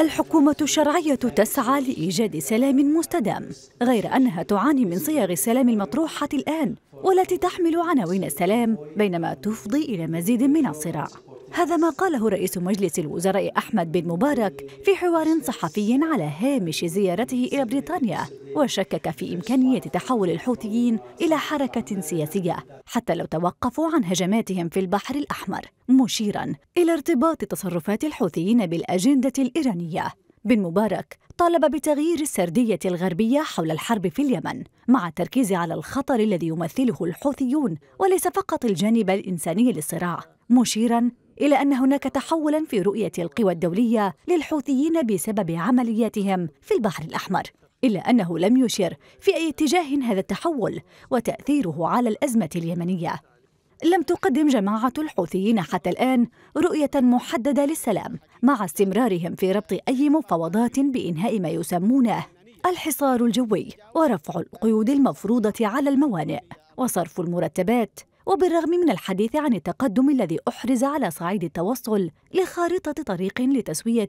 الحكومة الشرعية تسعى لإيجاد سلام مستدام، غير أنها تعاني من صيغ السلام المطروحة الآن والتي تحمل عناوين السلام بينما تفضي إلى مزيد من الصراع. هذا ما قاله رئيس مجلس الوزراء أحمد بن مبارك في حوار صحفي على هامش زيارته إلى بريطانيا وشكك في إمكانية تحول الحوثيين إلى حركة سياسية حتى لو توقفوا عن هجماتهم في البحر الأحمر مشيرا إلى ارتباط تصرفات الحوثيين بالأجندة الإيرانية بن مبارك طالب بتغيير السردية الغربية حول الحرب في اليمن مع التركيز على الخطر الذي يمثله الحوثيون وليس فقط الجانب الإنساني للصراع مشيرا إلى أن هناك تحولا في رؤية القوى الدولية للحوثيين بسبب عملياتهم في البحر الأحمر إلا أنه لم يشر في أي اتجاه هذا التحول وتأثيره على الأزمة اليمنية لم تقدم جماعة الحوثيين حتى الآن رؤية محددة للسلام مع استمرارهم في ربط أي مفاوضات بإنهاء ما يسمونه الحصار الجوي ورفع القيود المفروضة على الموانئ وصرف المرتبات وبالرغم من الحديث عن التقدم الذي أحرز على صعيد التوصل لخارطة طريق لتسوية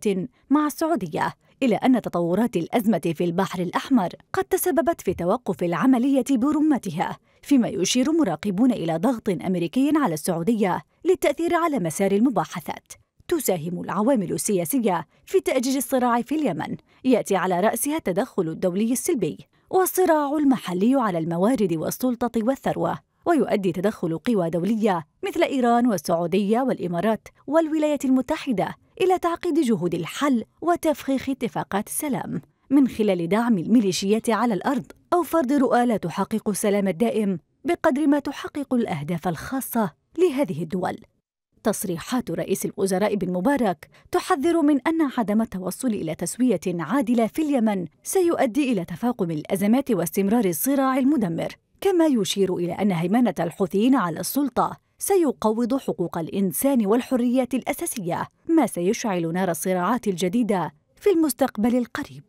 مع السعودية إلا أن تطورات الأزمة في البحر الأحمر قد تسببت في توقف العملية برمتها فيما يشير مراقبون إلى ضغط أمريكي على السعودية للتأثير على مسار المباحثات تساهم العوامل السياسية في تأجيج الصراع في اليمن يأتي على رأسها التدخل الدولي السلبي والصراع المحلي على الموارد والسلطة والثروة ويؤدي تدخل قوى دولية مثل إيران والسعودية والإمارات والولايات المتحدة إلى تعقيد جهود الحل وتفخيخ اتفاقات السلام من خلال دعم الميليشيات على الأرض أو فرض رؤى لا تحقق السلام الدائم بقدر ما تحقق الأهداف الخاصة لهذه الدول تصريحات رئيس الوزراء بن مبارك تحذر من ان عدم التوصل الى تسويه عادله في اليمن سيؤدي الى تفاقم الازمات واستمرار الصراع المدمر كما يشير إلى أن هيمنة الحوثيين على السلطة سيقوض حقوق الإنسان والحريات الأساسية ما سيشعل نار الصراعات الجديدة في المستقبل القريب